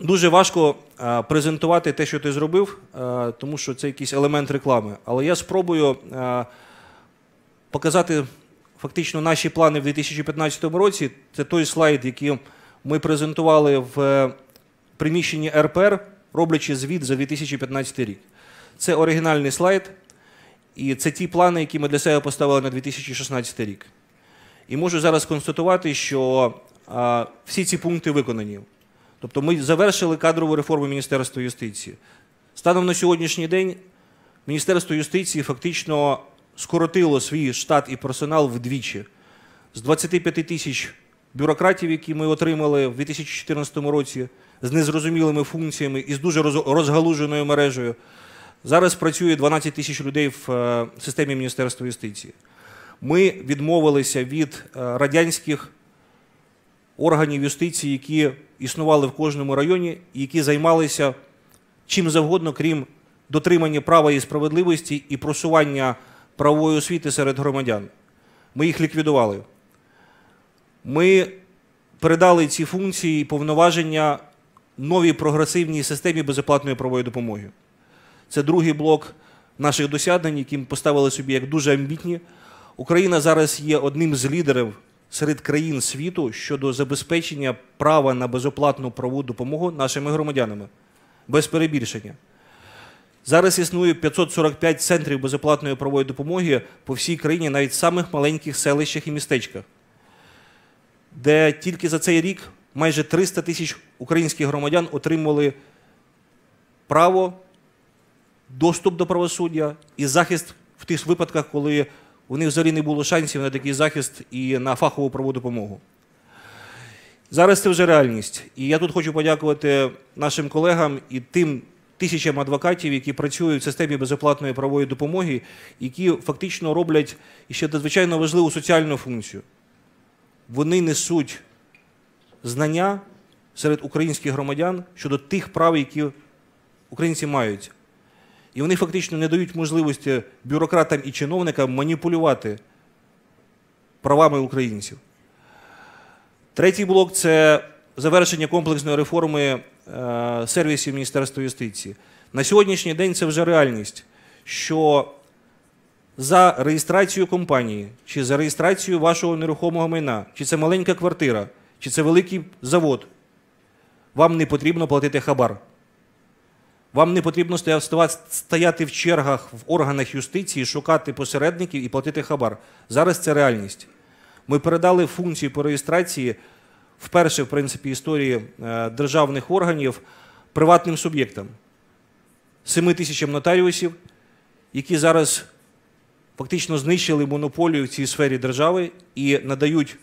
Дуже важко е, презентувати те, що ти зробив, е, тому що це якийсь елемент реклами. Але я спробую е, показати фактично наші плани в 2015 році. Це той слайд, який ми презентували в приміщенні РПР, роблячи звіт за 2015 рік. Це оригінальний слайд, і це ті плани, які ми для себе поставили на 2016 рік. І можу зараз констатувати, що всі ці пункти виконані. Тобто ми завершили кадрову реформу Міністерства юстиції. Станом на сьогоднішній день Міністерство юстиції фактично скоротило свій штат і персонал вдвічі з 25 тисяч бюрократів, які ми отримали в 2014 році, з незрозумілими функціями і з дуже розгалуженою мережею. Зараз працює 12 тисяч людей в е, системі Міністерства юстиції. Ми відмовилися від е, радянських органів юстиції, які існували в кожному районі, і які займалися чим завгодно, крім дотримання права і справедливості і просування правової освіти серед громадян. Ми їх ліквідували. Ми передали ці функції і повноваження новій прогресивній системі безоплатної правової допомоги. Це другий блок наших досягнень, які ми поставили собі як дуже амбітні. Україна зараз є одним з лідерів серед країн світу щодо забезпечення права на безоплатну правову допомогу нашими громадянами без перебільшення. Зараз існує 545 центрів безоплатної правової допомоги по всій країні, навіть в самих маленьких селищах і містечках, де тільки за цей рік майже 300 тисяч українських громадян отримали право, доступ до правосуддя і захист в тих випадках, коли у них взагалі не було шансів на такий захист і на фахову правову допомогу. Зараз це вже реальність. І я тут хочу подякувати нашим колегам і тим тисячам адвокатів, які працюють в системі безоплатної правової допомоги, які фактично роблять ще надзвичайно важливу соціальну функцію. Вони несуть знання серед українських громадян щодо тих прав, які українці мають. І вони фактично не дають можливості бюрократам і чиновникам маніпулювати правами українців. Третій блок це завершення комплексної реформи е, сервісів Міністерства юстиції. На сьогоднішній день це вже реальність, що за реєстрацією компанії, чи за реєстрацією вашого нерухомого майна, чи це маленька квартира, чи це великий завод, вам не потрібно платити хабар. Вам не потрібно стояти в чергах в органах юстиції, шукати посередників і платити хабар. Зараз це реальність. Ми передали функції по реєстрації вперше, в принципі, історії е, державних органів приватним суб'єктам, 7 тисячам нотаріусів, які зараз фактично знищили монополію в цій сфері держави і надають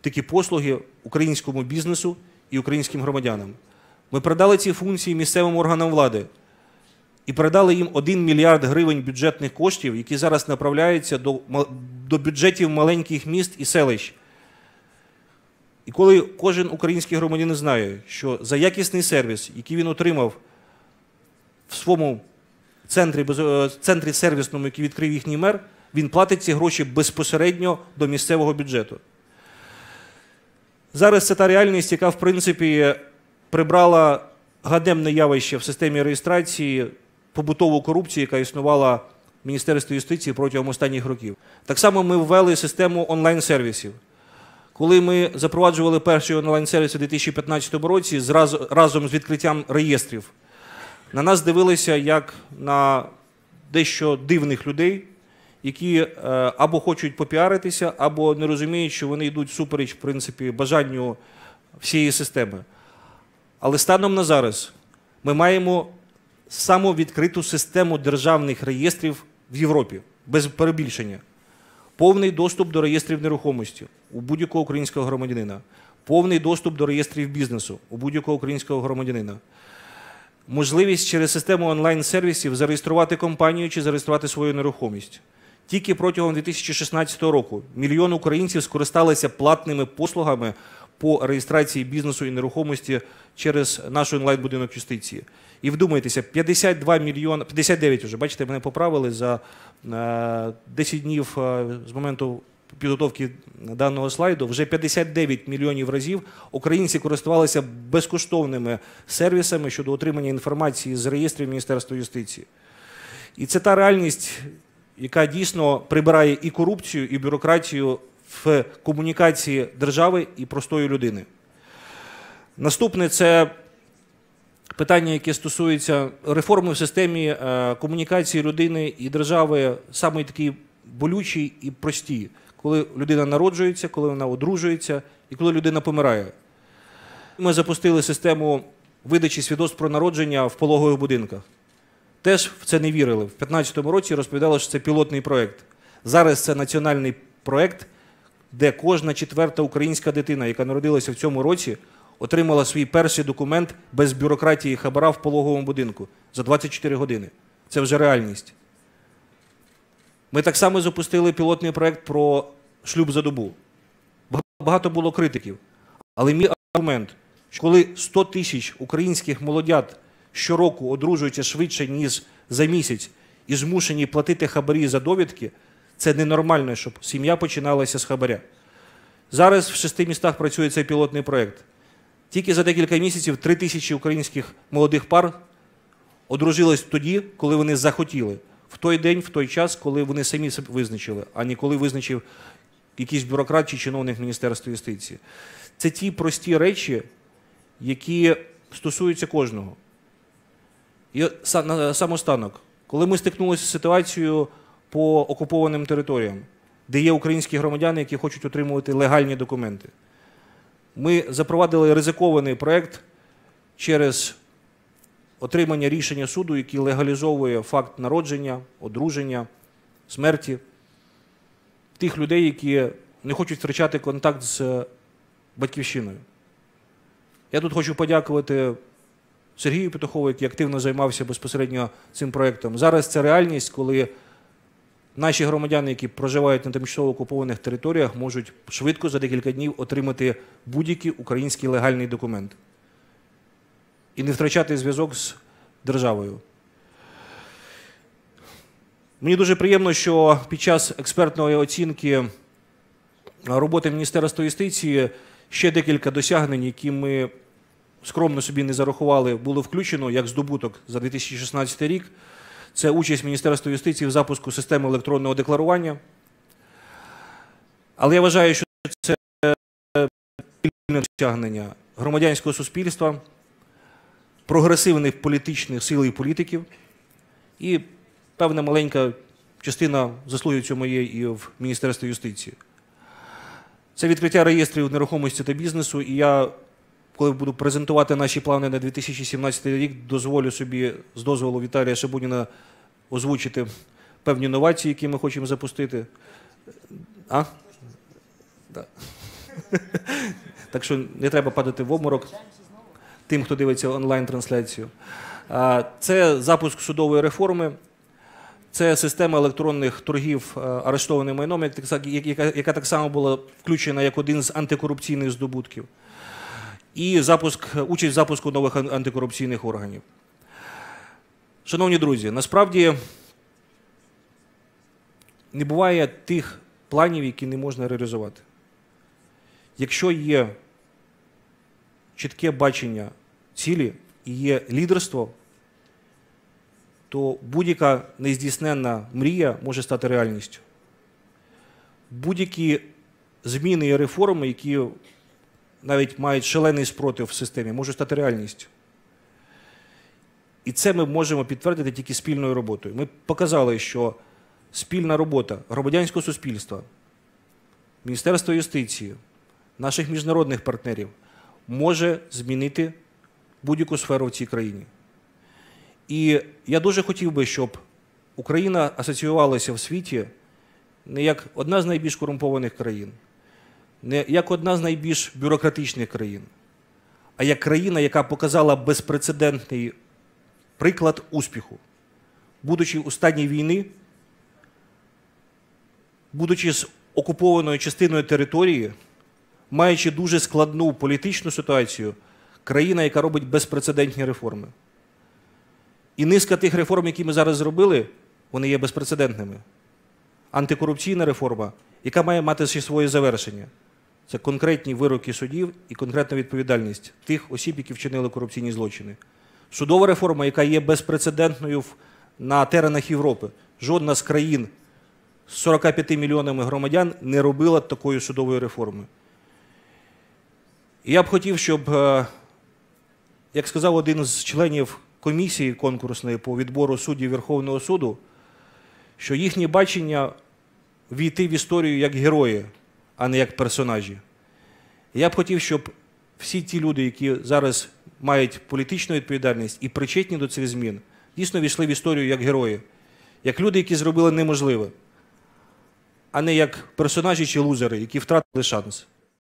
такі послуги українському бізнесу і українським громадянам. Ми продали ці функції місцевим органам влади і передали їм 1 мільярд гривень бюджетних коштів, які зараз направляються до до бюджетів маленьких міст і селищ. І коли кожен український громадянин знає, що за якісний сервіс, який він отримав в своєму центрі е, центрі сервісному, який відкрив їхній мер, він платить ці гроші безпосередньо до місцевого бюджету. Зараз це та реальність, яка в принципі прибрала гадемне явище в системі реєстрації побутову корупцію, яка існувала в Міністерстві юстиції протягом останніх років. Так само ми ввели систему онлайн-сервісів. Коли ми запроваджували перший онлайн-сервіс у 2015 році зразу, разом з відкриттям реєстрів, на нас дивилися як на дещо дивних людей, які е, або хочуть попіаритися, або не розуміють, що вони йдуть супереч в принципі, бажанню всієї системи. Але станом на зараз ми маємо саму відкриту систему державних реєстрів в Європі без перебільшення, повний доступ до реєстрів нерухомості у будь-якого українського громадянина, повний доступ до реєстрів бізнесу у будь-якого українського громадянина. Можливість через систему онлайн-сервісів зареєструвати компанію чи зареєструвати свою нерухомість. Тільки протягом 2016 року мільйон українців скористалися платними послугами по реєстрації бізнесу і нерухомості через наш онлайн-будинок юстиції. І вдумайтеся, 52 мільйони, 59 вже, бачите, мене поправили за 10 е, днів е, з моменту підготовки даного слайду. Вже 59 мільйонів разів українці користувалися безкоштовними сервісами щодо отримання інформації з реєстрів Міністерства юстиції. І це та реальність, яка дійсно прибирає і корупцію, і бюрократію в комунікації держави і простої людини. Наступне це питання, яке стосується реформи в системі е, комунікації людини і держави, саме такі болючі і прості, коли людина народжується, коли вона одружується і коли людина помирає. Ми запустили систему видачі свідоцтв про народження в пологових будинках. Теж в це не вірили. В 2015 році розповідали, що це пілотний проєкт. Зараз це національний проєкт, де кожна четверта українська дитина, яка народилася в цьому році, отримала свій перший документ без бюрократії хабара в пологовому будинку за 24 години. Це вже реальність. Ми так само запустили пілотний проект про шлюб за добу. Багато було критиків. Але мій аргумент, що коли 100 тисяч українських молодят щороку одружуються швидше, ніж за місяць, і змушені платити хабарі за довідки, це ненормально, щоб сім'я починалася з хабаря. Зараз в шести містах працює цей пілотний проєкт. Тільки за декілька місяців три тисячі українських молодих пар одружились тоді, коли вони захотіли. В той день, в той час, коли вони самі себе визначили, а не коли визначив якийсь бюрократ чи чиновник Міністерства юстиції. Це ті прості речі, які стосуються кожного. І самостанок, коли ми стикнулися з ситуацією по окупованим територіям, де є українські громадяни, які хочуть отримувати легальні документи. Ми запровадили ризикований проєкт через отримання рішення суду, який легалізовує факт народження, одруження, смерті тих людей, які не хочуть втрачати контакт з батьківщиною. Я тут хочу подякувати Сергію Петухову, який активно займався безпосередньо цим проєктом. Зараз це реальність, коли Наші громадяни, які проживають на тимчасово окупованих територіях, можуть швидко за декілька днів отримати будь-який український легальний документ і не втрачати зв'язок з державою. Мені дуже приємно, що під час експертної оцінки роботи Міністерства юстиції ще декілька досягнень, які ми скромно собі не зарахували, було включено як здобуток за 2016 рік. Це участь Міністерства юстиції в запуску системи електронного декларування. Але я вважаю, що це е, спільне досягнення громадянського суспільства, прогресивних політичних сил і політиків. І певна маленька частина заслуги цього є і в Міністерстві юстиції. Це відкриття реєстрів нерухомості та бізнесу. І я коли буду презентувати наші плани на 2017 рік, дозволю собі з дозволу Віталія Шабуніна озвучити певні новації, які ми хочемо запустити. А? Да. так що не треба падати в обморок тим, хто дивиться онлайн-трансляцію. Це запуск судової реформи. Це система електронних торгів е, арештованим майном, яка так само була включена як один з антикорупційних здобутків і запуск, участь в запуску нових антикорупційних органів. Шановні друзі, насправді не буває тих планів, які не можна реалізувати. Якщо є чітке бачення цілі і є лідерство, то будь-яка нездійсненна мрія може стати реальністю. Будь-які зміни і реформи, які навіть мають шалений спротив в системі, може стати реальністю. І це ми можемо підтвердити тільки спільною роботою. Ми показали, що спільна робота громадянського суспільства, Міністерства юстиції, наших міжнародних партнерів може змінити будь-яку сферу в цій країні. І я дуже хотів би, щоб Україна асоціювалася в світі не як одна з найбільш корумпованих країн не як одна з найбільш бюрократичних країн, а як країна, яка показала безпрецедентний приклад успіху, будучи у стані війни, будучи з окупованою частиною території, маючи дуже складну політичну ситуацію, країна, яка робить безпрецедентні реформи. І низка тих реформ, які ми зараз зробили, вони є безпрецедентними. Антикорупційна реформа, яка має мати ще своє завершення. Це конкретні вироки судів і конкретна відповідальність тих осіб, які вчинили корупційні злочини. Судова реформа, яка є безпрецедентною на теренах Європи. Жодна з країн з 45 мільйонами громадян не робила такої судової реформи. І я б хотів, щоб, е, як сказав один з членів комісії конкурсної по відбору суддів Верховного суду, що їхнє бачення війти в історію як герої а не як персонажі. Я б хотів, щоб всі ті люди, які зараз мають політичну відповідальність і причетні до цих змін, дійсно війшли в історію як герої, як люди, які зробили неможливе, а не як персонажі чи лузери, які втратили шанс.